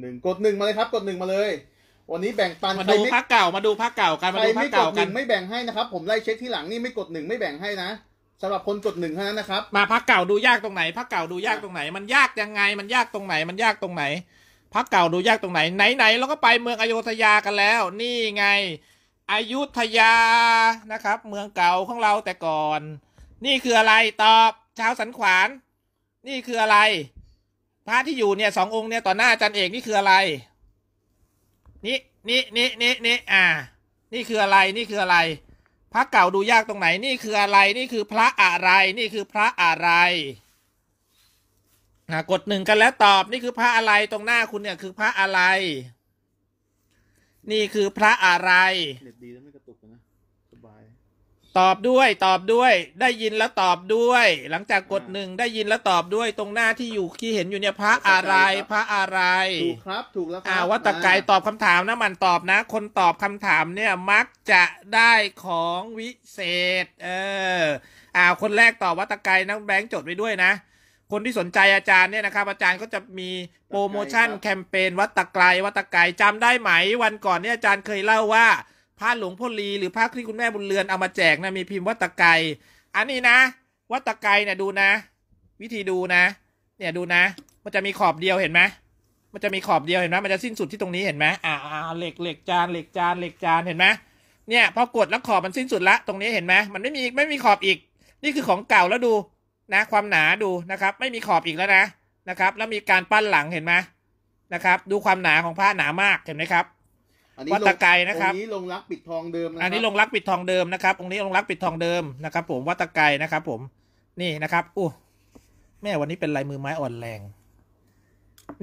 หนึ่งกดหนึ่งมาเลยครับกดหนึ่งมาเลยวันนี้แบ่งปันมาดูพักเก่ามาดูพักเก่ากันมาดูพัไม่กเก่าดหกันึ่งไม่แบ่งให้นะครับ ผมไล่เช็คที่หลังนี่ไม่กดหนึ่งไม่แบ่งให้นะสำหรับคนกดหนึ่งเท่านั้นนะครับ มาพักเก่าดูยากตรงไหนพักเก่าดูยากตรงไหน มันยากยังไง มันยากตรงไหน มันยากตรงไหนพักเก่าดูยากตรงไหนไหนไหนๆเราก็ไปเมืองอโยธยากันแล้ว นี่ไง อยุธยานะครับ เมืองเก่าของเราแต่ก่อน นี่คืออะไรตอบชาวสันขวาน นี่คืออะไรพระที่อยู่เนี่ยสององค์เนี่ยต่อหน้าอาจารย์เอกนี่คืออะไร นี่นี่นี่นี่นี่อ่า นี่คืออะไร นี่คืออะไร พระเก่าดูยากตรงไหน นี่คืออะไร นี่คือพระอะไร นี่คือพระอะไระกดหนึ่งกันแล้วตอบ นี่คือพระอะไรตรงหน้าคุณเนี่ยคือพระอะไร นี่คือพระอะไรเด็ดดีแล้วไตอบด้วยตอบด้วยได้ยินแล้วตอบด้วย หลังจากกดหนึ่งได้ยินแล้วตอบด้วยตรงหน้าที่อยู่ที่เห็นอยู่เนี่ยพระอะไรพระอะไรถูกครับถูกแล้วครัอ่าบวัตกายตอบคำถามนะมันตอบนะ คนตอบคำถามเนี่ยมักจะได้ของวิเศษ เอออ่าคนแรกตอบวัตกายนักแบงค์จดไว้ด้วยนะ คนที่สนใจอาจารย์เนี่ยนะครับอาจารย์ก็จะมีโปรโมชั่นแคมเปญวัตกายวัตกายจำได้ไหม วันก่อนเนี่ยอาจารย์เคยเล่าว่าพระหลวงพ่อลีหรือพระที่คุณแม่บุญเรือนเอามาแจกนะมีพิมพ์วัตไก อันนี้นะ วัตไกเนี่ยดูนะ วิธีดูนะ เนี่ยดูนะ มันจะมีขอบเดียวเห็นไหมมันจะมีขอบเดียวเห็นไหมมันจะสิ้นสุดที่ตรงนี้เห็นไหมอ่าเหล็กเหล็กจานเหล็กจานเหล็กจานเห็นไหมเนี่ยพอกดแล้วขอบมันสิ้นสุดละตรงนี้เห็นไหมมันไม่มีไม่มีขอบอีก นี่คือของเก่าแล้วดูนะ ความหนาดูนะครับ ไม่มีขอบอีกแล้วนะนะครับ แล้วมีการปั้นหลังเห็นไหมนะครับ ดูความหนาของผ้าหนามากเห็นไหมครับนนวัตไกรนะครับอันนี้ลงรักปิดทองเดิมนะ อันนี้ลงรักปิดทองเดิมนะครับ องค์นี้ลงรักปิดทองเดิมนะครับ ผมวัตไกรนะครับ ผม นี่นะครับ อู้แม่วันนี้เป็นลายมือไม้อ่อนแรง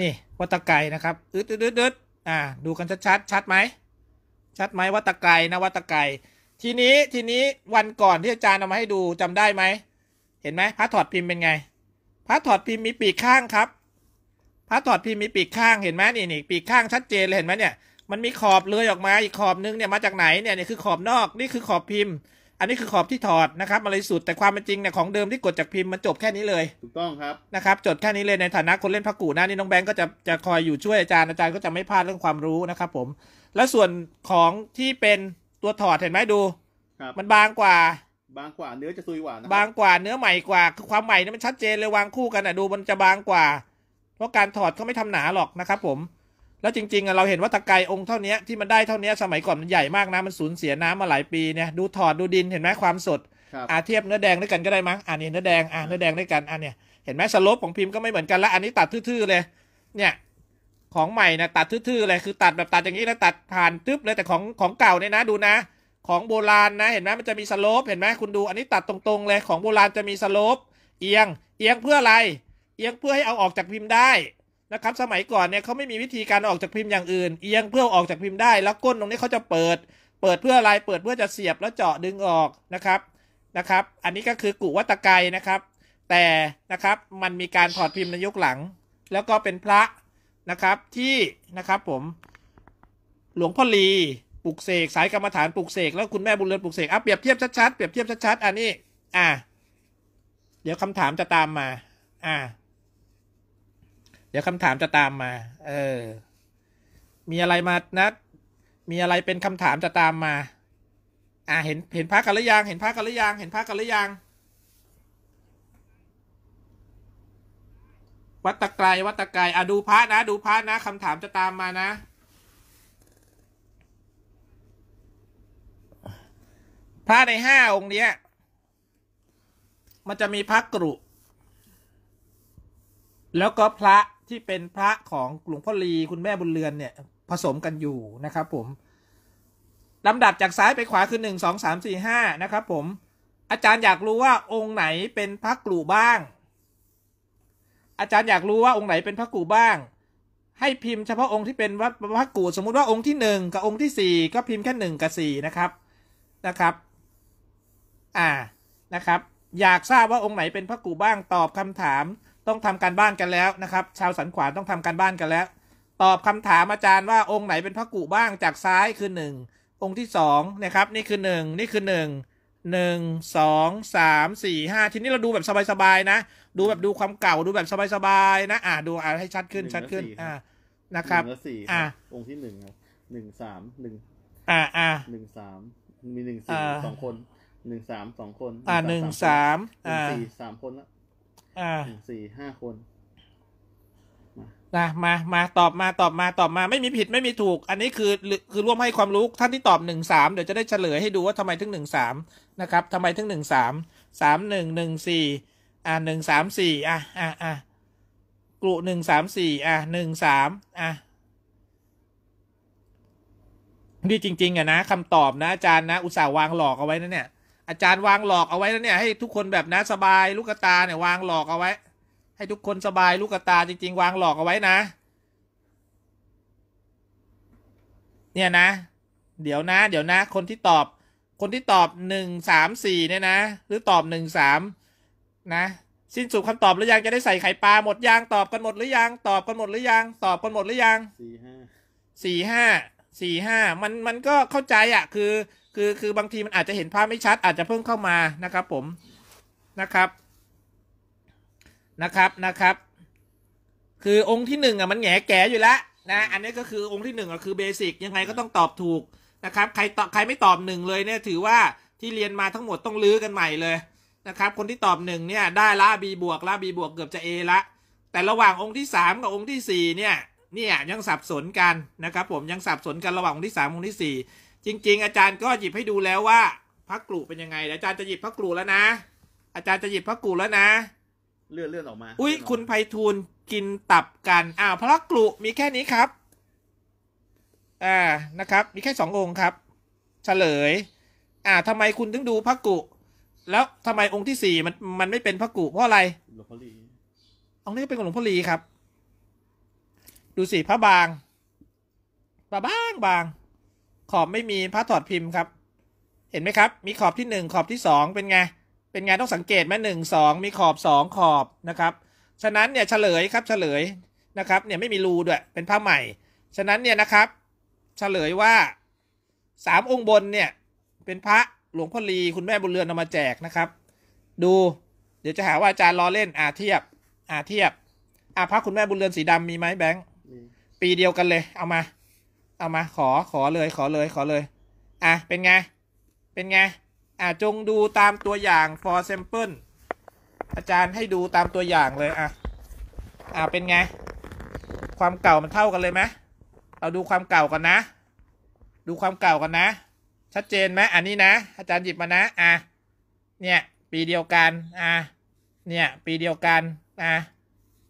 นี่วัตไกรนะครับอึดอึดอึดอ่า ดูกันชัดชัด ชัดไหม ชัดไหมวัตไกรนะ วัตไกรทีนี้ ทีนี้วันก่อนที่อาจารย์เอามาให้ดูจำได้ไหม เห็นไหมพระถอดพิมพ์เป็นไง พระถอดพิมพ์มีปีกข้างครับ พระถอดพิมพ์มีปีกข้าง เห็นไหมนี่นี่ปีกข้างชัดเจนเลยเห็นไหมเนี่ยมันมีขอบเลยออกมา อีกขอบนึงเนี่ยมาจากไหนเนี่ยนี่คือขอบนอกนี่คือขอบพิมพ์ อันนี้คือขอบที่ถอดนะครับมาเลยสุดแต่ความเป็นจริงเนี่ยของเดิมที่กดจากพิมพ์มันจบแค่นี้เลยถูกต้องครับนะครับ จดแค่นี้เลยในฐานะคนเล่นพักกูนะนี่น้องแบงก์ก็จะจะคอยอยู่ช่วยอาจารย์อาจารย์ก็จะไม่พลาดเรื่องความรู้นะครับ ผม แล้วส่วนของที่เป็นตัวถอดเห็นไหมดู มันบางกว่าบางกว่าเนื้อจะซุยกว่านะบางกว่าเนื้อใหม่กว่าคือความใหม่นี่มันชัดเจนเลยวางคู่กันอ่ะดูมันจะบางกว่าเพราะการถอดเขาไม่ทำหนาหรอกนะครับผมแล้วจริงๆเราเห็นว่าตะไครองค์เท่านี้ที่มันได้เท่านี้สมัยก่อนมันใหญ่มากนะมันสูญเสียน้ำมาหลายปีเนี่ยดูถอดดูดินเห็นไหมความสดอาเทียบเนื้อแดงด้วยกันก็ได้มั้งอันนี้เนื้อแดงอ่าเนื้อแดงด้วยกันอันเนี่ยเห็นไหมสลบของพิมพ์ก็ไม่เหมือนกันละอันนี้ตัดทื่อๆเลยเนี่ยของใหม่นะตัดทื่อๆเลยคือตัดแบบตัดอย่างนี้แล้วตัดผ่านตึ๊บเลยแต่ของของเก่าเนี่ยนะดูนะ ของโบราณนะเห็นไหมมันจะมีสลบเห็นไหมคุณดูอันนี้ตัดตรงๆเลยของโบราณจะมีสลบเอียง เอียงเพื่ออะไร เอียงเพื่อให้เอาออกจากพิมพ์ได้นะครับสมัยก่อนเนี่ยเขาไม่มีวิธีการออกจากพิมพ์อย่างอื่น เอียงเพื่อออกจากพิมพ์ได้แล้วก้นตรงนี้เขาจะเปิด เปิดเพื่ออะไร เปิดเพื่อจะเสียบแล้วเจาะดึงออกนะครับนะครับ อันนี้ก็คือกุวัตไกนะครับ แต่นะครับมันมีการถอดพิมพ์ในยุคหลัง แล้วก็เป็นพระนะครับ ที่นะครับผม หลวงพ่อลีปลุกเสกสายกรรมฐานปลุกเสกแล้วคุณแม่บุญเรือนปลุกเสกอ่ะเปรียบเทียบชัดๆเปรียบเทียบชัดๆอันนี้อ่ะเดี๋ยวคำถามจะตามมาอ่ะเดี๋ยวคำถามจะตามมา เออ มีอะไรมานัดมีอะไรเป็นคำถามจะตามมา อ่า เห็นเห็นพักกันหรือยัง เห็นพักกันหรือยังเห็นพักกันหรือยัง วัตตะไกรวัตตะไกรอ่ะดูพระนะ ดูพระนะคำถามจะตามมานะ พระในห้าองค์ เนี้ย มันจะมีพระกรุ แล้วก็พระที่เป็นพระของหลวงพ่อลี คุณแม่บุญเรือนเนี่ย ผสมกันอยู่นะครับผมลำดับจากซ้ายไปขวาคือหนึ่งสองสามสี่ห้านะครับผม อาจารย์อยากรู้ว่าองค์ไหนเป็นพระกลูบ้าง อาจารย์อยากรู้ว่าองค์ไหนเป็นพระกลูบ้าง ให้พิมพ์เฉพาะองค์ที่เป็นวพระกูสมมุติว่าองค์ที่หนึ่งกับองค์ที่สี่ก็พิมพ์แค่หนึ่งกับสี่นะครับนะครับอ่านะครับอยากทราบว่าองค์ไหนเป็นพระกูบ้างตอบคำถามต้องทำการบ้านกันแล้วนะครับชาวสันขวานต้องทำการบ้านกันแล้ว ตอบคำถามอาจารย์ว่าองค์ไหนเป็นพระกุบ้างจากซ้ายคือ 1 องค์ที่2นะครับ นี่คือ 1 นี่คือ1 1 2 3 4 5ทีนี้เราดูแบบสบายๆนะ ดูแบบดูความเก่าดูแบบสบายๆนะอ่าดูอ่าให้ชัดขึ้นชัดขึ้นอ่านะครับอ่าองค์ที่หนึ่งหนึ่งสามหนึ่งอ่าอ่าหนึ่งสามมีหนึ่งสี่สองคนหนึ่งสามสองคนอ่าหนึ่งสามอ่าสี่สามคนละอ่าสี่ห้าคนนะมามาตอบมาตอบมา ตอบมาไม่มีผิดไม่มีถูก อันนี้คือ คือ ร่วมให้ความรู้ ท่านที่ตอบหนึ่งสามเดี๋ยวจะได้เฉลยให้ดูว่าทำไมถึงหนึ่งสามนะครับทำไมถึงหนึ่งสามสามหนึ่งหนึ่งสี่อ่าหนึ่งสามสี่อ่ะอ่ะอ่ะกลุ่หนึ่งสามสี่อ่ะหนึ่งสามอ่ะนี่จริงๆอะนะคำตอบนะอาจารย์นะ อุตส่าห์วางหลอกเอาไว้นะเนี่ยอาจารย์วางหลอกเอาไว้แล้วเนี่ยให้ทุกคนแบบนะสบาย ลูกตาเนี่ย วางหลอกเอาไว้ให้ทุกคนสบายลูกตาจริง ๆ วางหลอกเอาไว้นะ เนี่ยนะ เดี๋ยวนะเดี๋ยวนะคนที่ตอบ คนที่ตอบหนึ่งสามสี่เนี่ยนะหรือตอบหนึ่งสามนะสิ้นสุดคำตอบหรือยังจะได้ใส่ไข่ปลาหมดยังตอบกันหมดหรือยังตอบกันหมดหรือยังตอบกันหมดหรือยังสี่ห้าสี่ห้าสี่ห้ามันมันก็เข้าใจอ่ะคือคือคือบางทีมันอาจจะเห็นภาพไม่ชัดอาจจะเพิ่งเข้ามานะครับผม นะครับนะครับนะครับ คือองค์ที่หนึ่งอ่ะมันแง่แก่อยู่แล้วนะอันนี้ก็คือองค์ที่หนึ่งอ่ะคือเบสิกยังไงก็ต้องตอบถูกนะครับ ใครตอบใครไม่ตอบหนึ่งเลยเนี่ยถือว่าที่เรียนมาทั้งหมดต้องลื้อกันใหม่เลยนะครับคนที่ตอบหนึ่งเนี่ยได้ละบีบวกละบีบวกเกือบจะเอละ แต่ระหว่างองค์ที่สามกับองค์ที่สี่เนี่ยเนี่ยยังสับสนกันนะครับ ผมยังสับสนกันระหว่างองค์ที่สามองค์ที่สี่จริง ๆ อาจารย์ก็หยิบให้ดูแล้วว่าพักกลูเป็นยังไงอาจารย์จะหยิบพักกลูแล้วนะอาจารย์จะหยิบพักกลูแล้วนะ เลื่อนเลื่อนออกมา อุ้ยคุณไพฑูรย์กินตับกันอ้าวพักกลูมีแค่นี้ครับอ่า นะครับ มีแค่สององค์ครับ เฉลย อ่า ทำไมคุณถึงดูพักกูแล้วทำไมองค์ที่สี่มันมันไม่เป็นพักกูเพราะอะไรหลวงพ่อลีองค์นี้เป็นของหลวงพ่อลีครับ ดูสิพระบางพระบางบางขอบไม่มีผ้าถอดพิมพ์ครับ เห็นไหมครับ มีขอบที่ 1 ขอบที่ 2 เป็นไง เป็นไงต้องสังเกตไหมหนึ่งสองมีขอบ2ขอบนะครับ ฉะนั้นเนี่ยเฉลยครับเฉลยนะครับเนี่ยไม่มีรูด้วย เป็นผ้าใหม่ ฉะนั้นเนี่ยนะครับ เฉลยว่า3องค์บนเนี่ย เป็นพระหลวงพ่อลีคุณแม่บุญเรือนนามาแจกนะครับ ดู เดี๋ยวจะหาว่าอาจารย์ล้อเล่นอาเทียบอาเทียบอาพระคุณแม่บุญเรือนสีดำมีไหมแบงค์ปีเดียวกันเลยเอามาเอามาขอขอเลยขอเลยขอเลยอ่ะเป็นไงเป็นไงอ่ะจงดูตามตัวอย่าง for sample อาจารย์ให้ดูตามตัวอย่างเลยอ่ะอ่ะเป็นไง ความเก่ามันเท่ากันเลยไหมเราดูความเก่ากันนะ ดูความเก่ากันนะ ชัดเจนไหมอันนี้นะ อาจารย์หยิบมานะอ่ะเนี่ยปีเดียวกันอ่ะเนี่ยปีเดียวกันอ่ะ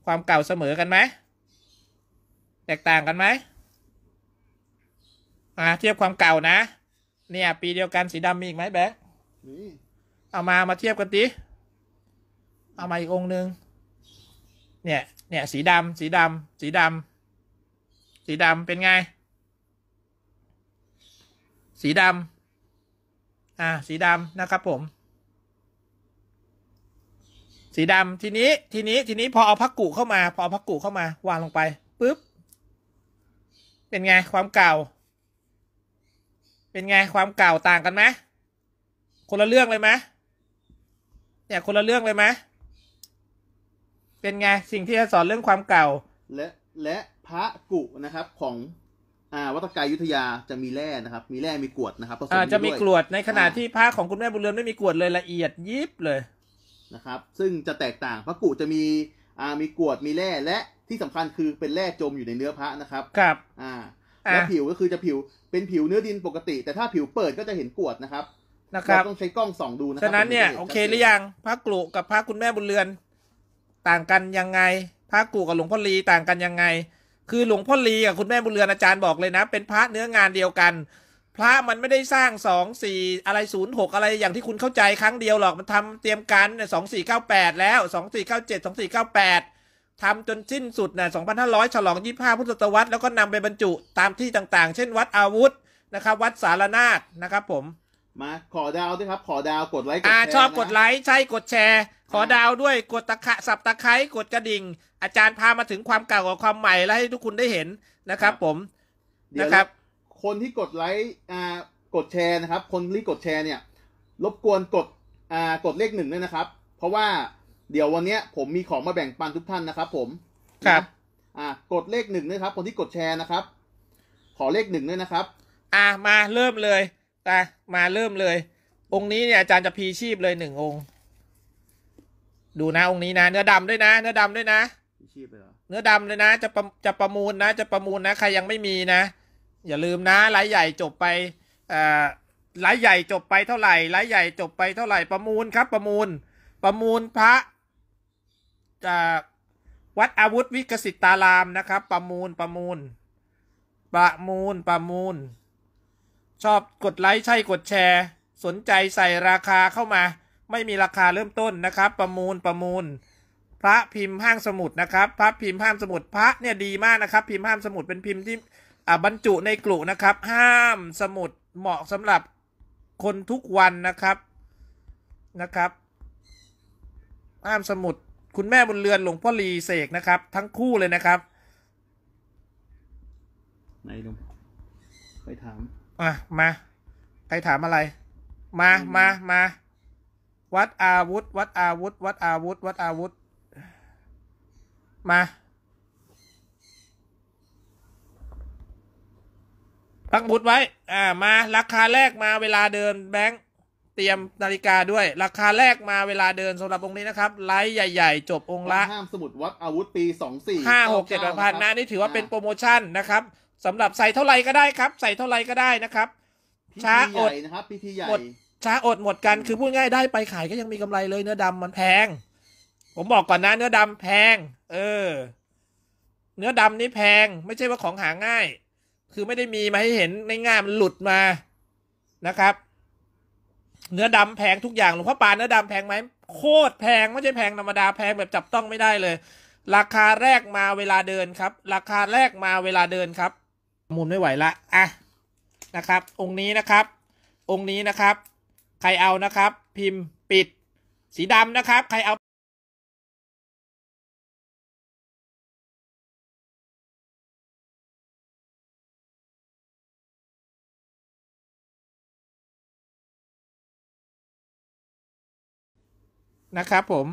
ความเก่าเสมอกันไหมแตกต่างกันไหมอ่ะเทียบความเก่านะ เนี่ย ปีเดียวกันสีดำมีอีกไหมแบงค์ีเอามามาเทียบกันดิเอามาอีกองหนึ่ง เนี่ย เนี่ย สีดำสีดำสีดำสีดำเป็นไง สีดำอ่าสีดำนะครับ ผม สีดำทีนี้ทีนี้ทีนี้พอเอาพักกูเข้ามา พอเอาพักกูเข้ามา วางลงไปปุ๊บ เป็นไง ความเก่าเป็นไงความเก่าต่างกันไหมคนละเรื่องเลยไหมเนี่ยคนละเรื่องเลยไหมเป็นไงสิ่งที่จะสอนเรื่องความเก่า และและพระกุนะครับ ของอ่าวัตกายยุทธยาจะมีแร่นะครับ มีแร่มีกรวดนะครับผสม้วยจะมีกรวดในขณะที่พระของคุณแม่บุญเรือนไม่มีกรวดเลยละเอียดยิบเลยนะครับ ซึ่งจะแตกต่างพระกุจะมีอ่ามีกรวดมีแร่และที่สำคัญคือเป็นแร่จมอยู่ในเนื้อพระนะครับ ครับ อ่าแล้วผิวก็คือจะผิวเป็นผิวเนื้อดินปกติ แต่ถ้าผิวเปิดก็จะเห็นกวดนะครับนะครับ ต้องใช้กล้องส่องดูนะครับฉะนั้นเนี่ย โอเคหรือยังพระกลุกับพระคุณแม่บุญเรือนต่างกันยังไง พระกลุกับหลวงพ่อลีต่างกันยังไง คือหลวงพ่อลีกับคุณแม่บุญเรือนอาจารย์บอกเลยนะเป็นพระเนื้องานเดียวกัน พระมันไม่ได้สร้างสองสี่อะไรศูนย์หกอะไรอย่างที่คุณเข้าใจครั้งเดียวหรอกมันทำเตรียมการสองสี่เก้าแปดแล้วสองสี่เก้าเจ็ดสองสี่เก้าแปดทำจนสิ้นสุดนะ2,500 ฉลอง 25พุทธศตวรรษแล้วก็นำไปบรรจุตามที่ต่างๆ เช่นวัดอาวุธนะครับ วัดสารนาศนะครับผม มาขอดาวด้วยครับ ขอดาวกดไลค์กดแชอร์ชอบกดไลค์ใช่กดแชร์ ขอดาวด้วยกดตะขะสับตะไคร้กดกระดิ่ง อาจารย์พามาถึงความเก่ากับความใหม่และให้ทุกคุณได้เห็นนะครับผมนะครับ คนที่กดไลค์อ่ากดแชร์นะครับ คนที่กดแชร์เนี่ยรบกวนกดอ่ากดเลขหนึ่งด้วยนะครับ เพราะว่าเดี๋ยววันนี้ผมมีของมาแบ่งปันทุกท่านนะครับผมครับอ่ากดเลขหนึ่งนะครับ คนที่กดแชร์นะครับ ขอเลขหนึ่งด้วยนะครับอ่ามาเริ่มเลยตามาเริ่มเลย องค์นี้เนี่ยอาจารย์จะพีชีพเลยหนึ่งองค์ดูนะองค์นี้นะ เนื้อดำด้วยนะ เนื้อดำด้วยนะพีชีพเลยเหรอเนื้อดำเลยนะจะประจะประมูลนะจะประมูลนะใครยังไม่มีนะ อย่าลืมนะรายใหญ่จบไปอ่ารายใหญ่จบไปเท่าไหร่รายใหญ่จบไปเท่าไหร่ประมูลครับ ประมูลประมูลพระจากวัดอาวุธวิกสิตารามนะครับ ประมูลประมูลประมูลประมูล ชอบกดไลค์ใช่กดแชร์ สนใจใส่ราคาเข้ามา ไม่มีราคาเริ่มต้นนะครับ ประมูลประมูล พระพิมพ์ห้างสมุดนะครับ พระพิมพ์ห้างสมุดพระเนี่ยดีมากนะครับพิมพ์ห้างสมุดเป็นพิมพ์ที่บรรจุในกลุ่นะครับ ห้ามสมุดเหมาะสำหรับคนทุกวันนะครับนะครับ ห้ามสมุดคุณแม่บนเรือนหลวงพ่อลีเสกนะครับ ทั้งคู่เลยนะครับ ไหนลุงไปถาม อ่ะมาใครถามอะไร มามามาวัดอาวุธ วัดอาวุธ วัดอาวุธ วัดอาวุธ มาปักหมุดไว้ อ่ามา ราคาแรกมาเวลาเดินแบงค์เตรียมนาฬิกาด้วย ราคาแรกมาเวลาเดินสำหรับองค์นี้นะครับ ไลท์ใหญ่ๆ จบองค์ละ ห้าม สมุดวัดอาวุธปีสองสี่ห้าหกเจ็ดพันนะนี่ถือว่าเป็นโปรโมชั่นนะครับสำหรับใส่เท่าไหร่ก็ได้ครับ ใส่เท่าไหร่ก็ได้นะครับ ช้าอดนะครับพิธีใหญ่ช้าอดหมดกัน คือ พูดง่ายได้ไปขายก็ยังมีกำไรเลยเนื้อดำมันแพงผมบอกก่อนนะเนื้อดำแพง เออ เนื้อดำนี่แพง ไม่ใช่ว่าของหาง่าย คือไม่ได้มีมาให้เห็นในง่ายมันหลุดมานะครับเนื้อดำแพงทุกอย่างหลวงพ่อปานเนื้อดำแพงไหมโคตรแพงไม่ใช่แพงธรรมดาแพงแบบจับต้องไม่ได้เลย ราคาแรกมาเวลาเดินครับราคาแรกมาเวลาเดินครับมูลไม่ไหวละอ่ะนะครับ องค์นี้นะครับ องค์นี้นะครับ ใครเอานะครับ พิมพ์ปิด สีดำนะครับใครเอานะครับ ผม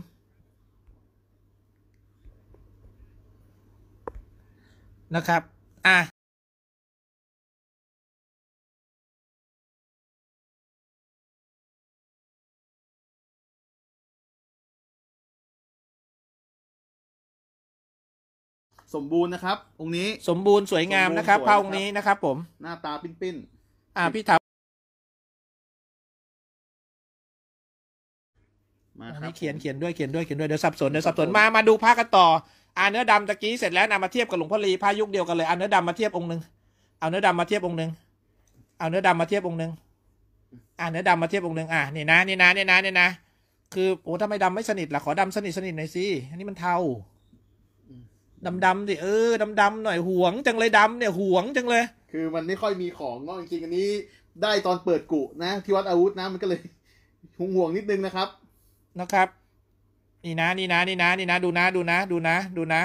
นะครับ อ่ะ สมบูรณ์นะครับองค์นี้สมบูรณ์สวยงามนะครับพาะองค์นี้นะครับ ผม หน้าตาปิ้นๆ อ่าพี่ถามาครับเขียนเขียนด้วย เขียน ด้วย เขียนด้วย เดี๋ยวสับสน เดี๋ยวสับสน มา มา ดูพระกัน ต่ออาเนื้อดำตะกี้ เสร็จแล้วนะมา เทียบ กับ หลวง พ่อลีพายุค เดียวกัน เลยอาเนื้อดำมา เทียบ องค์หนึ่งเอา เนื้อดำมา เทียบ องค์หนึ่งเอา เนื้อดำมา เทียบ องค์หนึ่งอ่าเนื้อดำมา เทียบ องค์หนึ่งอ่านี่ นะ นี่ นะ นี่ นะ นี่ นะ คือโอ้ทำไมดำไม่ สนิทล่ะขอดำสนิทสนิทหน่อย สิ อันนี้ มันเทาดำดำสิเออดำดำหน่อยห่วงจังเลยดำเนี่ยห่วงจังเลย คือมันไม่ค่อยมีของเนาะจริงๆอันนี้ ได้ตอนเปิด กุนะ ที่วัดอาวุธนะมันก็เลยห่วงห่วงนิดนึงนะครับนะครับนี่นะ นี่นะ นี่นะ นี่นะ ดูนะ ดูนะ ดูนะ ดูนะ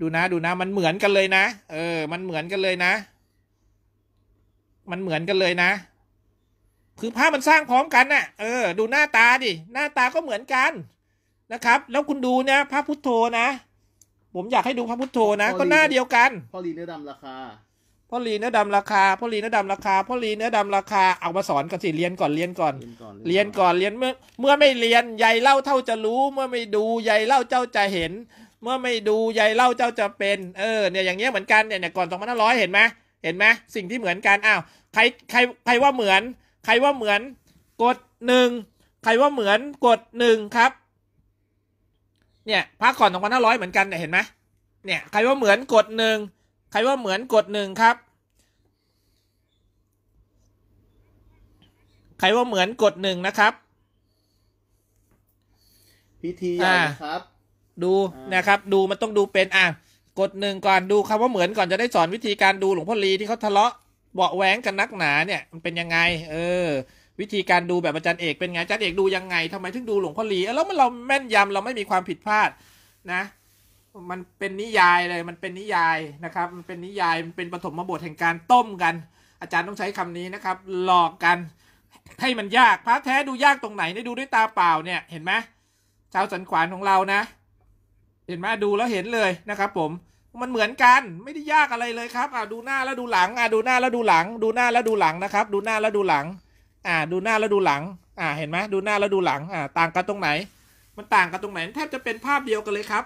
ดูนะ ดูนะ มันเหมือนกันเลยนะ เออ มันเหมือนกันเลยนะ มันเหมือนกันเลยนะ คือภาพมันสร้างพร้อมกันน่ะเออ ดูหน้าตาดิหน้าตาก็เหมือนกัน นะครับ แล้วคุณดูเนี่ยพระพุทโธนะ ผมอยากให้ดูพระพุทโธนะ ก็หน้าเดียวกัน พอลีเนื้อดำราคาพ่อลีเนื้อดำราคาพ่อลีเนื้อดำราคาพ่อลีเนื้อดำราคาเอามาสอนกันสิ เรียนก่อนเรียนก่อน เรียนก่อนเรียนเมื่อเมื่อไม่เรียนยายเล่าเท่าจะรู้ เมื่อไม่ดูยายเล่าเจ้าจะเห็น เมื่อไม่ดูยายเล่าเจ้าจะเป็นเออเนี่ยอย่างเงี้ยเหมือนกันเนี่ยก่อนสองพันห้าร้อยเห็นไหมเห็นไหมสิ่งที่เหมือนกันอ้าวใครใครใครว่าเหมือน ใครว่าเหมือนกดหนึ่งใครว่าเหมือนกดหนึ่งครับ เนี่ยพักก่อนสองพันห้าร้อยเหมือนกันเนี่ยเห็นไหมเนี่ย ใครว่าเหมือนกดหนึ่งใครว่าเหมือนกดหนึ่งครับ ใครว่าเหมือนกดหนึ่งนะครับพิธีอ่นครับ ดูนะครับ ดูมันต้องดูเป็นอ่ะกดหนึ่งก่อน ดูคำว่าเหมือนก่อนจะได้สอนวิธีการดูหลวงพ่อลีที่เขาทะเลาะ เบาแหวงกันนักหนา เนี่ย มันเป็นยังไง เออ วิธีการดูแบบอาจารย์เอกเป็นไง อาจารย์เอกดูยังไง ทำไมถึงดูหลวงพ่อลี แล้วมันเราแม่นยำเราไม่มีความผิดพลาด นะมันเป็นนิยายเลย มันเป็นนิยายนะครับ มันเป็นนิยายมันเป็นปฐมบทแห่งการต้มกัน อาจารย์ต้องใช้คำนี้นะครับ หลอกกัน ให้มันยากพระแท้ดูยากตรงไหนได้ดูด้วยตาเปล่าเนี่ย เห็นไหมชาวสันขวานของเรานะ เห็นไหมดูแล้วเห็นเลยนะครับ ผม มันเหมือนกัน ไม่ได้ยากอะไรเลยครับ อ่าดูหน้าแล้วดูหลัง อ่าดูหน้าแล้วดูหลัง ดูหน้าแล้วดูหลังนะครับ ดูหน้าแล้วดูหลัง อ่า ดูหน้าแล้วดูหลัง อ่าเห็นไหมดูหน้าแล้วดูหลัง อ่า ต่างกันตรงไหน มันต่างกันตรงไหน แทบจะเป็นภาพเดียวกันเลยครับ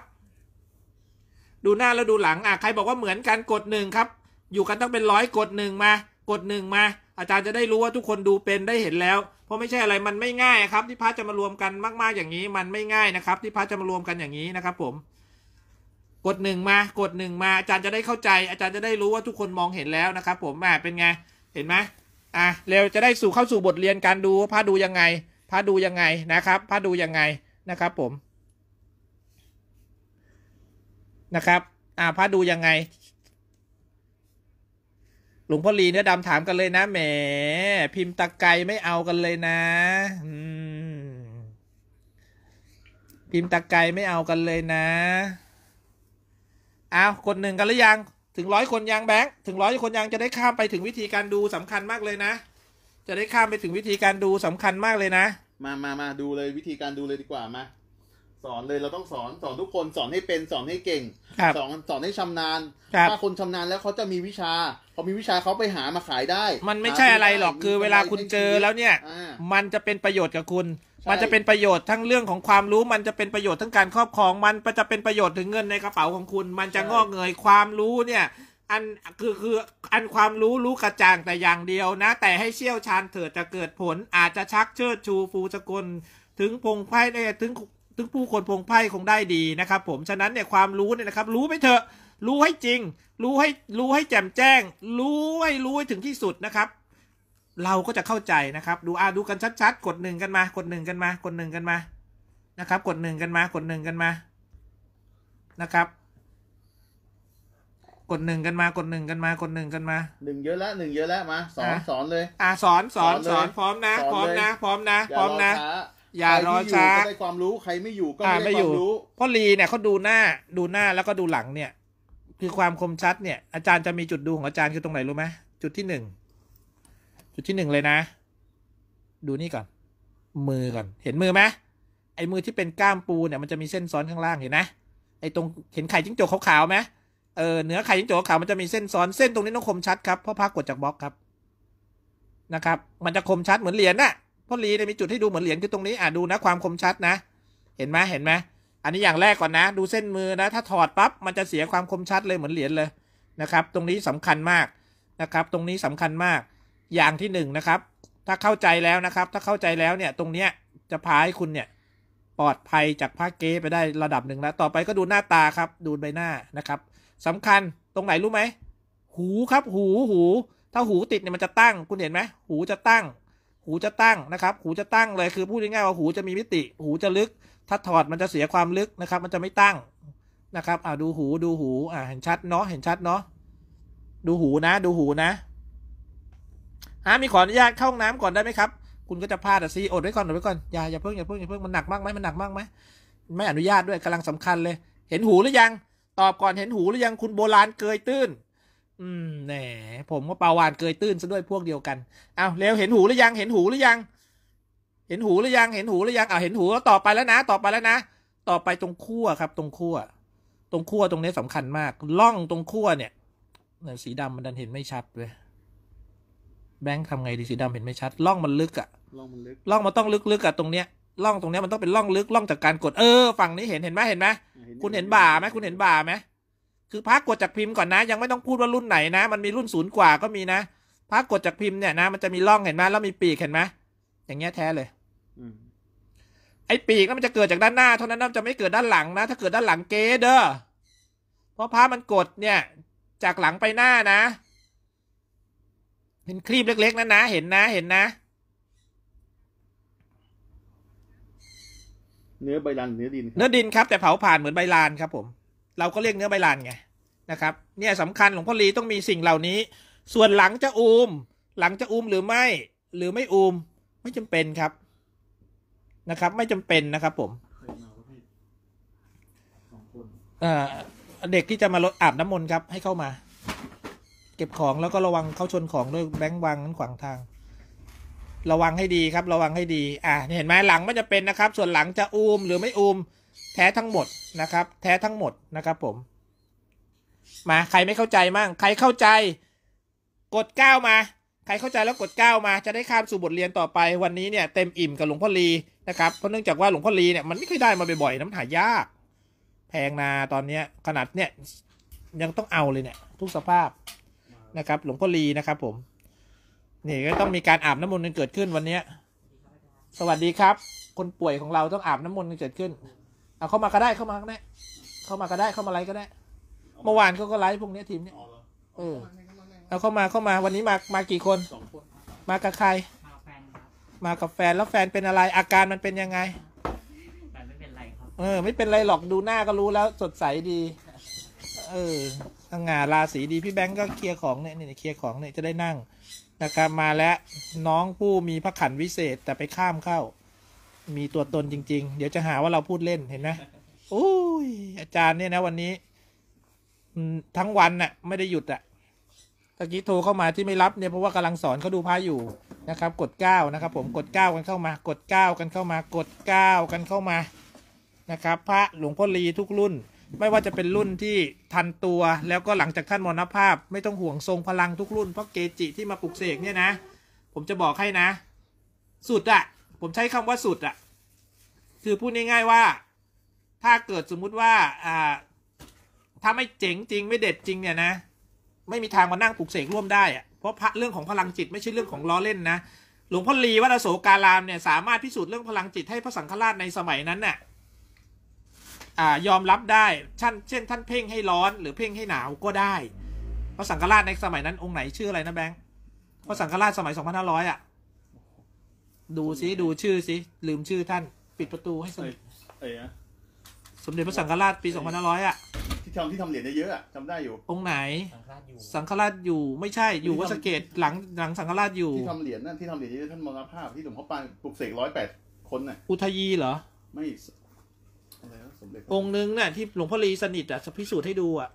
ดูหน้าแล้วดูหลังอ่ะใครบอกว่าเหมือนกันกดหนึ่งครับ อยู่กันต้องเป็นร้อยกดหนึ่งมากดหนึ่งมา อาจารย์จะได้รู้ว่าทุกคนดูเป็นได้เห็นแล้ว เพราะไม่ใช่อะไรมันไม่ง่ายครับที่พระจะมารวมกันมาก ๆอย่างนี้ มันไม่ง่ายนะครับ ที่พระจะมารวมกันอย่างนี้นะครับผม กดหนึ่งมากดหนึ่งมาอาจารย์จะได้เข้าใจ อาจารย์จะได้รู้ว่าทุกคนมองเห็นแล้วนะครับ ผมอ่ะเป็นไงเห็นไหมอ่ะเร็วจะได้สู่เข้าสู่บทเรียนการดูพระดูยังไงพระดูยังไงนะครับพระดูยังไงนะครับผมนะครับ อ่าพระดูยังไง หลวงพ่อลีเนื้อดำถามกันเลยนะ แหม พิมพ์ตะไกไม่เอากันเลยนะพิมพ์ตะไกไม่เอากันเลยนะอ้าวคนหนึ่งกันหรือยัง ถึงร้อยคนยังแบงค์ ถึงร้อยคนยังจะได้ข้ามไปถึงวิธีการดูสำคัญมากเลยนะ จะได้ข้ามไปถึงวิธีการดูสำคัญมากเลยนะ มามามาดูเลยวิธีการดูเลยดีกว่ามาสอนเลยเราต้องสอนสอนทุกคนสอนให้เป็นสอนให้เก่งสอนสอนให้ชำนาญถ้าคนชำนาญแล้วเขาจะมีวิชาเขามีวิชาเขาไปหามาขายได้ มันไม่ใช่อะไรหรอกคือเวลาคุณเจอแล้วเนี่ยมันจะเป็นประโยชน์กับคุณ มันจะเป็นประโยชน์ทั้งเรื่องของความรู้ มันจะเป็นประโยชน์ทั้งการครอบครอง มันจะเป็นประโยชน์ถึงเงินในกระเป๋าของคุณ มันจะงอกเงยความรู้เนี่ยอันคือคือ อันความรู้รู้กระจ่างแต่อย่างเดียวนะ แต่ให้เชี่ยวชาญเถิดจะเกิดผล อาจจะชักเชิดชูฟูสกุลถึงพงไพ่ถึงซึงผู้คนพงไพ่คงได้ดีนะครับ ผมฉะนั้นเนี่ยความรู้เนี่ยนะครับ รู้ไปเถอะ รู้ให้จริง รู้ให้รู้ให้แจ่มแจ้ง รู้ให้รู้ให้ถึงที่สุดนะครับ เราก็จะเข้าใจนะครับ ดูอาดูกันชัด ๆ กดหนึ่งกันมา กดหนึ่งกันมา กดหนึ่งกันมา นะครับ กดหนึ่งกันมากดหนึ่งกันมานะครับ กดหนึ่งกันมากดหนึ่งกันมา กดหนึ่งกันมา หนึ่งเยอะละหนึ่งเยอะละมาสอนสอนเลยอ่าสอนสอนสอน พร้อมนะพร้อมนะพร้อมนะพร้อมนะอย่ารอช้าก็ได้ความรู้ใครไม่อยู่ก็ไม่ได้ความรู้พ่อลีเนี่ยเขาดูหน้า ดูหน้าแล้วก็ดูหลังเนี่ย คือความคมชัดเนี่ย อาจารย์จะมีจุดดูของอาจารย์คือตรงไหนรู้ไหมจุดที่หนึ่งจุดที่หนึ่งเลยนะ ดูนี่ก่อน มือก่อน เห็นมือไหมไอ้มือที่เป็นก้ามปูเนี่ยมันจะมีเส้นซ้อนข้างล่างเห็นนะไอ้ตรงเห็นไข่จิ้งจกขาวๆไหมเออเนื้อไข่จิ้งจกขาวมันจะมีเส้นซ้อนเส้นตรงนี้ต้องคมชัดครับเพราะพักกดจากบล็อกครับนะครับ มันจะคมชัดเหมือนเหรียญน่ะพ่นลีเนี่ยมีจุดให้ดูเหมือนเหรียญคือตรงนี้อ่ะดูนะความคมชัดนะ เห็นไหมเห็นไหม อันนี้อย่างแรกก่อนนะ ดูเส้นมือนะถ้าถอดปั๊บมันจะเสียความคมชัดเลยเหมือนเหรียญเลยนะครับ ตรงนี้สำคัญมากนะครับ ตรงนี้สำคัญมากอย่างที่1นนะครับ ถ้าเข้าใจแล้วนะครับ ถ้าเข้าใจแล้วเนี่ยตรงเนี้ยจะพาให้คุณเนี่ยปลอดภัยจากผ้าเก๊ไปได้ระดับหนึ่งแล้วต่อไปก็ดูหน้าตาครับ ดูใบหน้านะครับ สำคัญตรงไหนรู้ไหม หูครับหูหูถ้าหูติดเนี่ยมันจะตั้ง คุณเห็นไหมหูจะตั้งหูจะตั้งนะครับหูจะตั้งเลยคือพูดง่ายๆว่าหูจะมีมิติหูจะลึก ถ้าถอดมันจะเสียความลึกนะครับมันจะไม่ตั้งนะครับ อ่าดูหูดูหูอ่าเห็นชัดเนาะเห็นชัดเนาะดูหูนะ ดูหูนะอ่ามีขออนุญาตเข้าห้องน้ำก่อนได้ไหมครับ คุณก็จะพลาดอ่ะสีอดไว้ก่อนอดไว้ก่อนอย่าอย่าเพิ่งอย่าเพิ่งอย่าเพิ่งมันหนักมากไหมมันหนักมากไหมไม่อนุญาตด้วยกำลังสำคัญเลย เห็นหูหรือยังตอบก่อนเห็นหูหรือยังคุณโบราณเกยตื้นอืมแหนผมก็ปาวานเกยตื้นซะด้วยพวกเดียวกันเอาเร็วเห็นหูหรือยังเห็นหูหรือยัง เห็นหูหรือยังเห็นหูหรือยังอ้าเห็นหูแล้ว ต่อไปแล้วนะ ต่อไปแล้วนะต่อไปตรงขั้วครับ ตรงขั้วตรงขั้วตรงนี้สำคัญมาก ล่องตรงขั้วเนี่ย สีดำมันดันเห็นไม่ชัดเลยแบงค์ทำไงดีสีดำเห็นไม่ชัดล่องมันลึกอะล่องมันลึกล่องมันต้องลึกๆอะตรงเนี้ยล่องตรงเนี้ยมันต้องเป็นล่องลึกล่องจากการกดเออฝั่งนี้เห็นเห็นไหมเห็นไหมคุณเห็นบ่าไหมคุณเห็นบ่าไหมคือพักกดจากพิมพ์ก่อนนะยังไม่ต้องพูดว่ารุ่นไหนนะ มันมีรุ่นศูนย์กว่าก็มีนะพักกดจากพิมพ์เนี่ยนะมันจะมีร่องเห็นไหมแล้วมีปีกเห็นไหมอย่างเงี้ยแท้เลยไอ้ปีกก็มันจะเกิดจากด้านหน้าเท่านั้นนะจะไม่เกิดด้านหลังนะ ถ้าเกิดด้านหลังเกเดอร์เพราะพามันกด เนี่ย จากหลังไปหน้านะเห็นครีบเล็กๆนั้นนะเห็นนะ เห็นนะเนื้อใบลานเนื้อดินเนื้อดินครับ แต่เผาผ่านเหมือนใบลาน ครับผมเราก็เรียกเนื้อใบลานไงนะครับเนี่ยสำคัญหลวงพ่อลีต้องมีสิ่งเหล่านี้ ส่วนหลังจะอูมหลังจะอูมหรือไม่ หรือไม่อูมไม่จำเป็นครับนะครับ ไม่จำเป็นนะครับผมเด็กที่จะมาลดอาบน้ำมนต์ครับให้เข้ามา เก็บของแล้วก็ระวังเข้าชนของด้วยแบงค์วางนั้นขวางทาง ระวังให้ดีครับ ระวังให้ดี อ่ะ เห็นไหมหลังไม่จะเป็นนะครับ ส่วนหลังจะอูมหรือไม่อูมแท้ทั้งหมดนะครับ แท้ทั้งหมดนะครับ ผม มาใครไม่เข้าใจมั่งใครเข้าใจ กดเก้ามา ใครเข้าใจแล้วกดเก้ามา จะได้ข้ามสู่บทเรียนต่อไปวันนี้เนี่ยเต็มอิ่มกับหลวงพ่อลีนะครับเพราะเนื่องจากว่าหลวงพ่อลีเนี่ยมันไม่ค่อยได้มาบ่อยๆน้ำหายาก แพงนาตอนเนี้ยขนาดเนี่ย ยังต้องเอาเลยเนี่ย ทุกสภาพนะครับ หลวงพ่อลีนะครับ ผมนี่ก็ต้องมีการอาบน้ำมนต์เกิดขึ้นวันเนี้ยสวัสดีครับ คนป่วยของเราต้องอาบน้ำมนต์เกิดขึ้นเข้ามาก็ได้เข้ามาก็ได้เข้ามาก็ได้เข้ามาไลค์ก็ได้ เมื่อวานเขาก็ไลค์พวกนี้ทีมเนี้ยเออเอาเข้ามาเข้ามาวันนี้มามากี่คนสองคนมากับใครมาแฟนครับมากับแฟนแล้วแฟนเป็นอะไร อาการมันเป็นยังไงไม่เป็นไรครับเออ ไม่เป็นไรหรอกดูหน้าก็รู้แล้วสดใสดี เออสง่าราศีดีพี่แบงก์ก็เคลียร์ของเนี่ยนี่เคลียร์ของเนี่ยจะได้นั่งนะครับมาแล้วน้องผู้มีพระขันวิเศษแต่ไปข้ามเข้ามีตัวตนจริงๆ เดี๋ยวจะหาว่าเราพูดเล่นเห็นนะออ้ยอาจารย์เนี่ยนะวันนี้ ทั้งวันน่ะไม่ได้หยุดอะตะกี้โทรเข้ามาที่ไม่รับเนี่ยเพราะว่ากำลังสอนเขาดูพระอยู่นะครับ กดเก้านะครับ ผมกดเก้ากันเข้ามา กดเก้ากันเข้ามา กดเก้ากันเข้ามานะครับ พระหลวงพ่อลีทุกรุ่น ไม่ว่าจะเป็นรุ่นที่ทันตัวแล้วก็หลังจากท่านมรณภาพ ไม่ต้องห่วงทรงพลังทุกรุ่นเพราะเกจิที่มาปลุกเสกเนี่ยนะผมจะบอกให้นะสุดอะผมใช้คำว่าสุดอะคือพูดง่ายๆว่า ถ้าเกิดสมมุติว่าอ่าถ้าไม่เจ๋งจริงไม่เด็ดจริงเนี่ยนะ ไม่มีทางมานั่งปลุกเสกร่วมได้อะเพราะพระเรื่องของพลังจิตไม่ใช่เรื่องของล้อเล่นนะ หลวงพ่อลีวัดโสการามเนี่ยสามารถพิสูจน์เรื่องพลังจิตให้พระสังฆราชในสมัยนั้นเนี่ยยอมรับได้ช่นเช่น ท่านเพ่งให้ร้อน หรือเพ่งให้หนาวก็ได้ พระสังฆราชในสมัยนั้นองค์ไหนชื่ออะไรนะแบงค์พระสังฆราชสมัย 2500อ่ะดูซิดูชื่อซิลืมชื่อท่าน ปิดประตูให้สนิทสมเด็จพระสังฆราชปีสองพันห้าร้อยอ่ะที่ทำที่ทำเหรียญเยอะๆอะจำได้อยู่องค์ไหน สังฆราชอยู่ สังฆราชอยู่ ไม่ใช่อยู่วัดสเกตหลังหลังสังฆราชอยู่ ที่ทำเหรียญนั่นที่ทำเหรียญเยอะท่านมรณภาพที่หลวงพ่อปานปลุกเสกร้อยแปดคนน่ะ อุทยีเหรอ ไม่อะไนองค์นึงน่ะ ที่หลวงพ่อลีสนิทอ่ะพิสูจน์ให้ดูอ่ะ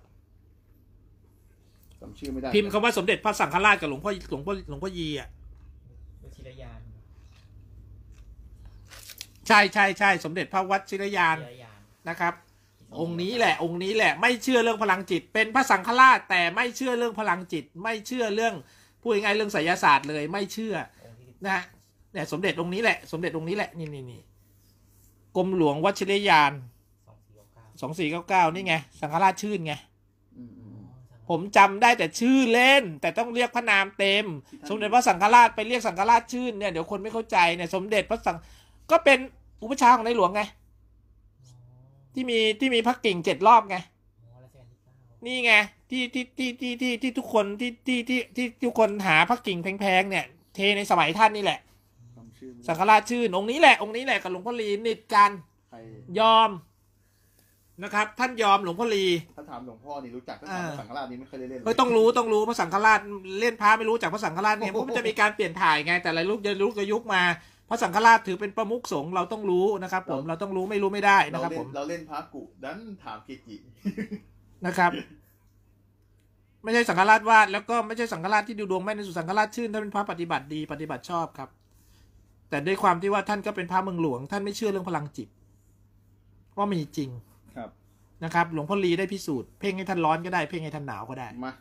จำชื่อไม่ได้ พิมพ์คำว่าสมเด็จพระสังฆราชกับหลวงพ่อหลวงพ่อหลวงพ่อยีอ่ะใช่ใช่ใช่สมเด็จพระวัชิรยานนะครับ องค์นี้แหละ องค์นี้แหละ ไม่เชื่อเรื่องพลังจิต เป็นพระสังฆราช แต่ไม่เชื่อเรื่องพลังจิต ไม่เชื่อเรื่องพูดง่ายเรื่องไสยศาสตร์เลย ไม่เชื่อนะเนี่ยสมเด็จองค์นี้แหละสมเด็จองค์นี้แหละนี่นี่นี่กรมหลวงวัชิรยานสองสี่เก้าเก้านี่ไงสังฆราชชื่นไงผมจำได้แต่ชื่อเล่น แต่ต้องเรียกพระนามเต็ม สมเด็จพระสังฆราชไปเรียกสังฆราชชื่นเนี่ยเดี๋ยวคนไม่เข้าใจเนี่ยสมเด็จพระสังก็เป็นอุปชาของในหลวงไงที่มีที่มีพักกิ่งเจ็ดรอบไงนี่ไงที่ที่ที่ที่ที่ที่ทุกคนที่ที่ที่ที่ทุกคนหาพักกิ่งแพงๆเนี่ย เทในสมัยท่านนี่แหละ สังฆราชชื่นองค์นี้แหละองค์นี้แหละกับหลวงพ่อลีนิดกันยอมนะครับ ท่านยอมหลวงพ่อลีถ้าถามหลวงพ่อนี่รู้จักท่านสังฆราชนี่ไม่เคยเล่นเลยต้องรู้ต้องรู้พระสังฆราช เล่นพระไม่รู้จักพระสังฆราชเนี่ยเพราะมันจะมีการเปลี่ยนถ่ายไงแต่ละลูกจะลุกจะยุกมาเพราะสังฆราชถือเป็นประมุขสงฆ์เราต้องรู้นะครับ ผมเราต้องรู้ไม่รู้ไม่ได้นะครับ ผมเราเล่นพระกุดันถามเกจินะครับ ไม่ใช่สังฆราชวาด แล้วก็ไม่ใช่สังฆราชที่ดูดวงแม่ในสุสังฆราชชื่น ถ้าเป็นพระปฏิบัติดี ปฏิบัติชอบครับ แต่ด้วยความที่ว่าท่านก็เป็นพระเมืองหลวง ท่านไม่เชื่อเรื่องพลังจิตว่ามีจริงครับนะครับ หลวงพ่อลีได้พิสูจน์เพ่งให้ท่านร้อนก็ได้เพ่งให้ท่านหนาวก็ได้มา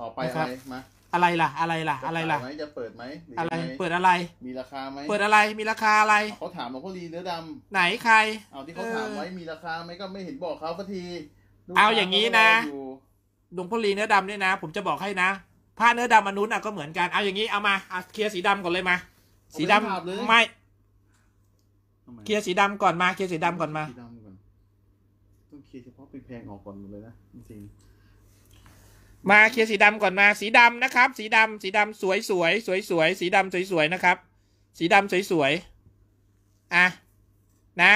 ต่อไปอะไรมาอะไรล่ะอะไรล่ะ อะไรล่ะ จะเปิดไหมอะไรเปิดอะไร มีราคาไหมเปิดอะไรมีราคาอะไรเขาถามมาพอลีเนื้อดไหนใครเอาที่เขาถามไว้มีราคาไหมก็ไม่เห็นบอกเขาสักทีเอาอย่างนี้นะดหลวงพ่อลีเนื้อดำเนี่ยนะ ผมจะบอกให้นะผ้าเนื้อดำมนุษย์อ่ะก็เหมือนกันเอาอย่างนี้เอามาเอาเคลียร์สีดำก่อนเลยมาสีดาไมำไม่เคลียร์สีดำก่อนมาเคลียร์สีดำก่อนมาต้องเคลียร์เฉพาะเปแพงออกก่อนหมดเลยนะจริงมาเคลียร์สีดำก่อนมาสีดำนะครับ สีดำสีดำสวยสวยสวยสวยสีดำสวยสวยนะครับ สีดำสวยสวยอ่ะ นะ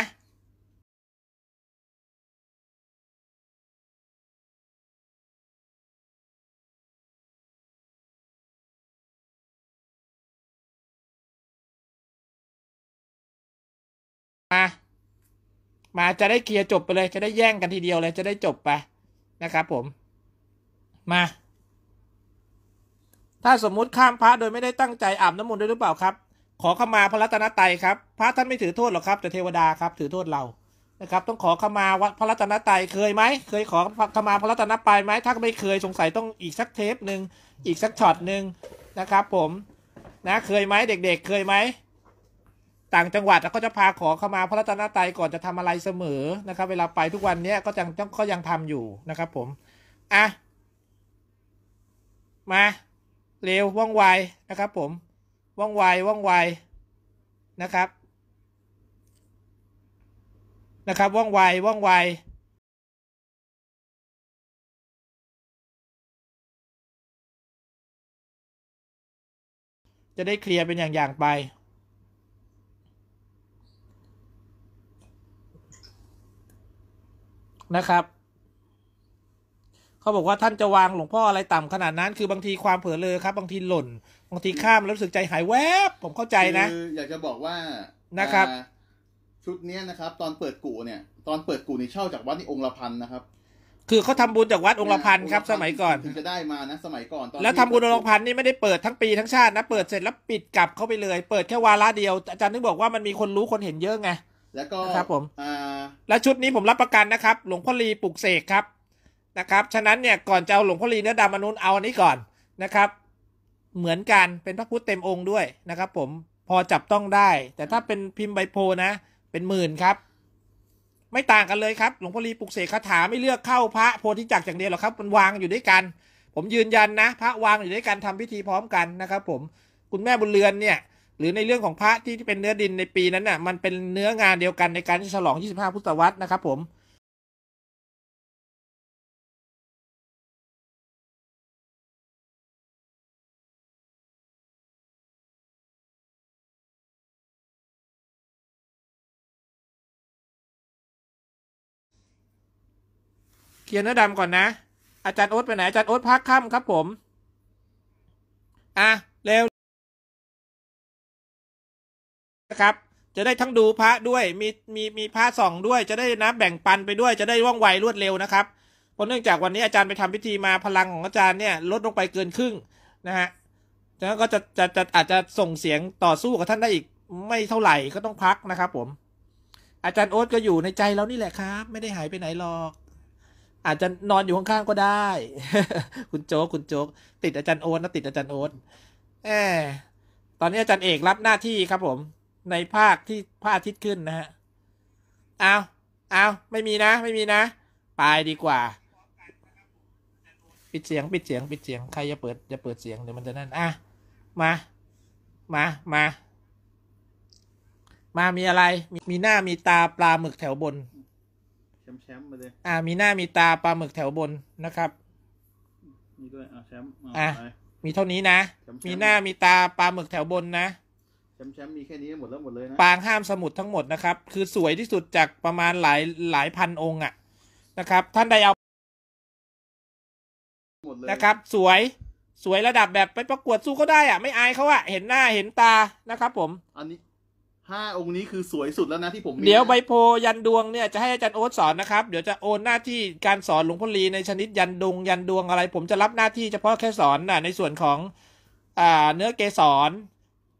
มา มาจะได้เคลียร์จบไปเลยจะได้แย่งกันทีเดียวเลยจะได้จบไปนะครับผมมา ถ้าสมมุติข้ามพระโดยไม่ได้ตั้งใจอาบน้ำมนต์ด้วยหรือเปล่าครับ ขอขมาพระรัตนตรัยครับ พระท่านไม่ถือโทษหรอกครับ แต่เทวดาครับ ถือโทษเรา นะครับ ต้องขอขมาวัดพระรัตนตรัยเคยไหม เคยขอขมาพระรัตนตรัยไหม ถ้าไม่เคยสงสัยต้องอีกสักเทปหนึ่ง อีกสักช็อตหนึ่งนะครับ ผม นะ เคยไหมเด็กๆ เคยไหม ต่างจังหวัดเราก็จะพาขอขมาพระรัตนตรัยก่อนจะทำอะไรเสมอนะครับ เวลาไปทุกวันเนี้ก็ยังก็ยังทำอยู่นะครับ ผม อ่ะมา เร็ว ว่องไวนะครับผม ว่องไวว่องไวนะครับ นะครับ ว่องไวว่องไว จะได้เคลียร์เป็นอย่างๆ ไปนะครับเขาบอกว่าท่านจะวางหลวงพ่ออะไรต่ำขนาดนั้นคือบางทีความเผลอเลยครับ บางทีหล่นบางทีข้ามแล้วรู้สึกใจหายแวบ ผมเข้าใจนะอยากจะบอกว่านะครับ ชุดนี้นะครับ ตอนเปิดกู่เนี่ย ตอนเปิดกู่นี่เช่าจากวัดนี่องค์ละพันนะครับ คือเขาทาบุญจากวัดองค์ละพันครับสมัยก่อนถึงจะได้มานะสมัยก่อนตอน แล้วทำบุญองค์ละพันนี่ไม่ได้เปิดทั้งปีทั้งชาตินะเปิดเสร็จแล้วปิดกลับเข้าไปเลย เปิดแค่วาระเดียวอาจารย์นึกบอกว่ามันมีคนรู้คนเห็นเยอะไงแล้วก็ครับผม และชุดนี้ผมรับประกันนะครับ หลวงพ่อลีปลุกเสกครับนะครับฉะนั้นเนี่ยก่อนจะเอาหลวงพ่อลีเนื้อดำมนุนเอาอันนี้ก่อนนะครับ เหมือนกันเป็นพระพุทธเต็มองค์ด้วยนะครับ ผมพอจับต้องได้ แต่ถ้าเป็นพิมพ์ใบโพนะ เป็นหมื่นครับ ไม่ต่างกันเลยครับ หลวงพ่อลีปลุกเสกคาถาไม่เลือกเข้าพระโพธิจักรอย่างเดียวหรอกครับมันวางอยู่ด้วยกัน ผมยืนยันนะ พระวางอยู่ด้วยกันทำพิธีพร้อมกันนะครับ ผมคุณแม่บุญเรือนเนี่ย หรือในเรื่องของพระที่เป็นเนื้อดินในปีนั้นน่ะ มันเป็นเนื้องานเดียวกันในการฉลอง25 พุทธวัตรนะครับ ผมเคลียร์เนื้อดำก่อนนะ อาจารย์ โอ๊ตไปไหน อาจารย์ โอ๊ตพักค่ำครับผม อ่ะเร็วนะครับ จะได้ทั้งดูพระด้วย มี มี มีพระส่องด้วย จะได้นะแบ่งปันไปด้วย จะได้ว่องไวรวดเร็วนะครับ เพราะเนื่องจากวันนี้อาจารย์ไปทำพิธีมา พลังของอาจารย์เนี่ย ลดลงไปเกินครึ่ง นะฮะฉะนั้นก็จะ จะจะอาจจะส่งเสียงต่อสู้กับท่านได้อีกไม่เท่าไหร่ ก็ต้องพักนะครับผม อาจารย์โอ๊ตก็อยู่ในใจเรานี่แหละครับ ไม่ได้หายไปไหนหรอกอาจจะนอนอยู่ข้างๆก็ได้คุณโจ๊กคุณโจ๊ก ติดอาจารย์โอ๊ตนะติดอาจารย์โอ๊ตแอตอนนี้อาจารย์เอกรับหน้าที่ครับ ผม ในภาคที่ภาคทิศขึ้นนะฮะเอาเอาไม่มีนะไม่มีนะไปดีกว่าปิดเสียงปิดเสียงปิดเสียงใครจะเปิดจะเปิดเสียงเดี๋ยวมันจะนั่นอ่ะมา มามามามีอะไร มีหน้ามีตาปลาหมึก แถวบนแชมป์มาเลยอ่า มีหน้ามีตาปลาหมึกแถวบนนะครับมีด้วยอ่าแชมป์อ่ามีเท่านี้นะมีหน้ามีตาปลาหมึกแถวบนนะแชมป์แชมป์มีแค่นี้หมดแล้วหมดเลยนะปางห้ามสมุดทั้งหมดนะครับ คือสวยที่สุดจากประมาณหลายหลายพันองค์อ่ะนะครับ ท่านใดเอาหมดเลยนะครับสวยสวยระดับแบบไปประกวดสู้ก็ได้อ่ะไม่อายเขาอ่ะ เห็นหน้าเห็นตานะครับ ผมอันนี้ห้าองค์นี้คือสวยสุดแล้วนะที่ผมมีเดี๋ยวใบโพยันดวงเนี่ย จะให้อาจารย์โอ๊ตสอนนะครับ เดี๋ยวจะโอนหน้าที่การสอนหลวงพ่อลีในชนิดยันดวงยันดวงอะไร ผมจะรับหน้าที่เฉพาะแค่สอนนะในส่วนของอ่าเนื้อเกสร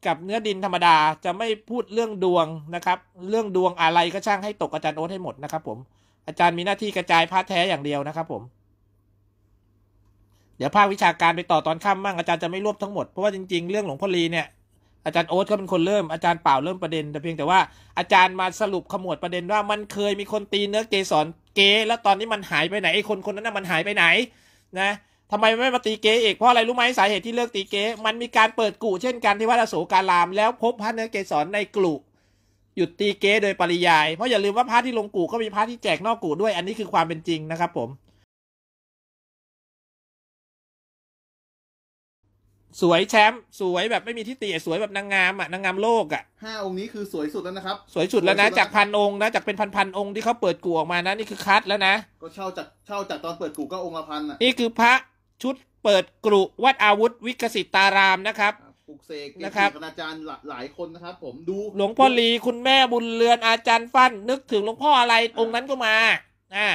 กับเนื้อดินธรรมดาจะไม่พูดเรื่องดวงนะครับ เรื่องดวงอะไรก็ช่างให้ตกอาจารย์โอ๊ตให้หมดนะครับ ผมอาจารย์มีหน้าที่กระจายพาร์ทแท้อย่างเดียวนะครับ ผม เดี๋ยวภาควิชาการไปต่อตอนค่ำบ้างอาจารย์จะไม่รวบทั้งหมดเพราะว่าจริงๆเรื่องหลวงพ่อลีเนี่ยอาจารย์โอ๊ตก็เป็นคนเริ่มอาจารย์เปล่าเริ่มประเด็นแต่เพียงแต่ว่าอาจารย์มาสรุปขมวดประเด็นว่ามันเคยมีคนตีเนื้อเกสรเกแล้วตอนนี้มันหายไปไหนไอ้คนคนนั้นน่ะมันหายไปไหน นะทำไมไม่มาตีเกออกเพราะอะไรรู้ไหมสาเหตุที่เลิกตีเกมันมีการเปิดกุเช่นกันที่วัดโศการาม แล้วพบพระเนื้อเกสรในกลุหยุดตีเกโดยปริยายเพราะอย่าลืมว่าพระที่ลงกูก็มีพระที่แจกนอกกูด้วยอันนี้คือความเป็นจริงนะครับผมสวยแชมป์สวยแบบไม่มีที่ติสวยแบบนางงามอ่ะนางงามโลกอ่ะห้าองค์นี้คือสวยสุดแล้วนะครับ สวยสุดแล้วนะจากพันองค์นะจากเป็นพันพันองค์ที่เขาเปิดกูออกมานะนี่คือคัดแล้วนะ ก็เช่าจากเช่าจากตอนเปิดกูก็องค์ละพันอ่ะนี่คือพระชุดเปิดกรุวัดอาวุธวิกสิตารามนะครับปลุกเสกนะครับอาจารย์หลายคนนะครับ ผมดูหลวงพ่อลีคุณแม่บุญเรือนอาจารย์ฟันนึกถึงหลวงพ่ออะไรองค์นั้นก็มาอ่า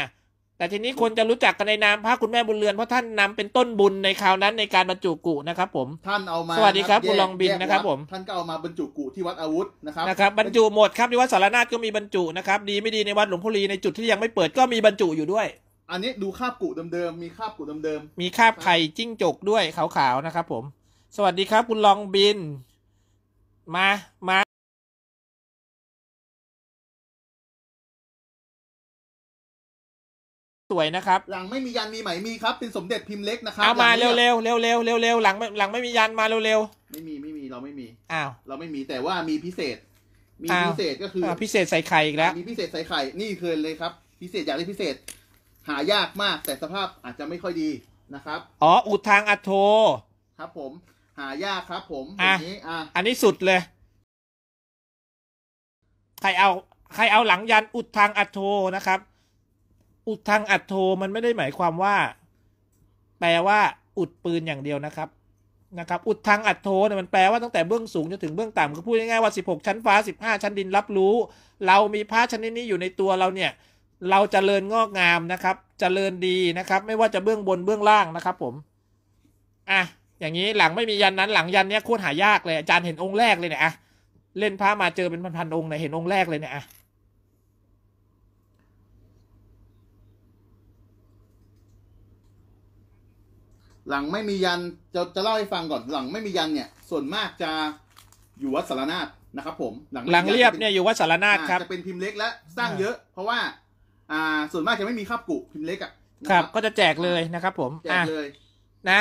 แต่ทีนี้คนจะรู้จักกันในนามพระคุณแม่บุญเรือนเพราะท่านนำเป็นต้นบุญในคราวนั้นในการบรรจุกุนะครับผมท่านเอามาสวัสดีครับคุณลองบินนะครับ ผม ท่านก็เอามาบรรจุกุที่วัดอาวุธนะครับ นะครับบรรจุหมดครับที่วัดสารนาฏก็มีบรรจุนะครับดีไม่ดีในวัดหลวงพ่อรีในจุดที่ยังไม่เปิดก็มีบรรจุอยู่ด้วย อันนี้ดูคาบกุเดิมๆมีคาบกุเดิมๆมีคาบไข่จิ้งจกด้วยขาวๆนะครับผม สวัสดีครับคุณลองบินมามาสวยนะครับหลังไม่มียันมีไหมมีครับเป็นสมเด็จพิมพ์เล็กนะครับเอามาเร็วเร็วเร็วเร็วเร็วเร็วหลังไม่หลังไม่มียันมาเร็วเร็วๆ ไม่มีไม่มีเราไม่มีอ้าวเราไม่มีแต่ว่ามีพิเศษ มีพิเศษก็คือพิเศษใส่ไข่อีกแล้วมีพิเศษใส่ไข่นี่คือเลยครับ พิเศษอยากได้พิเศษ หายากมากแต่สภาพอาจจะไม่ค่อยดีนะครับอ๋ออุทางอัตโทครับ ผม หายากครับ ผมอันนี้อ่ะอันนี้สุดเลย ใครเอาใครเอาหลังยันอุดทางอัตโทนะครับอุดทางอัดโทมันไม่ได้หมายความว่า แปลว่าอุดปืนอย่างเดียวนะครับนะครับอุดทางอัดโทเนี่ยมันแปลว่าตั้งแต่เบื้องสูงจนถึงเบื้องต่ำก็พูดง่ายๆว่า 16 ชั้นฟ้า 15 ชั้นดินรับรู้ เรามีพระชนี้นี้อยู่ในตัวเราเนี่ยเราจเจริญงอกงามนะครับจเจริญดีนะครับ ไม่ว่าจะเบื้องบนเบื้องล่างนะครับผมอ่ะอย่างนี้หลังไม่มียันนั้นหลังยันเนี้ยโคตรหายากเลย อาจารย์เห็นองค์แรกเลยเนี่ยอะเล่นพระมาเจอเป็นพันๆองค์เนี่ยเห็นองค์แรกเลยเนี่ยอะหลังไม่มียันจะจะเล่าให้ฟังก่อนหลังไม่มียันเนี่ย ส่วนมากจะอยู่วัดสารนาฏนะครับผม หลังเรียบเนี่ยอยู่วัดสารนาฏครับจะเป็นพิมพ์เล็ก และสร้างเยอะ เพราะว่า อ่า ส่วนมากจะไม่มีข้าบกุพิมพ์เล็กอ่ะครับ ก็จะแจกเลยนะครับ ผมแจกเลยนะ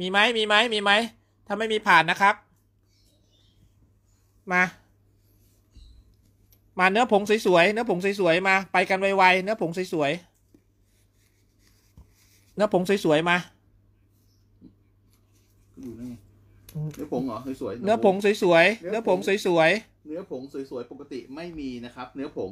มีไหมมีไหมมีไหมถ้าไม่มีผ่านนะครับ มา มาเนื้อผงสวยๆเนื้อผงสวยๆมา ไปกันไวๆเนื้อผงสวยๆเนื้อผงสวยๆมาอยู่นเนื้อผงเหรอสวยๆเนื้อผงสวยๆ เนื้อผงสวยๆเนื้อผงสวยๆ ปกติไม่มีนะครับ เนื้อผง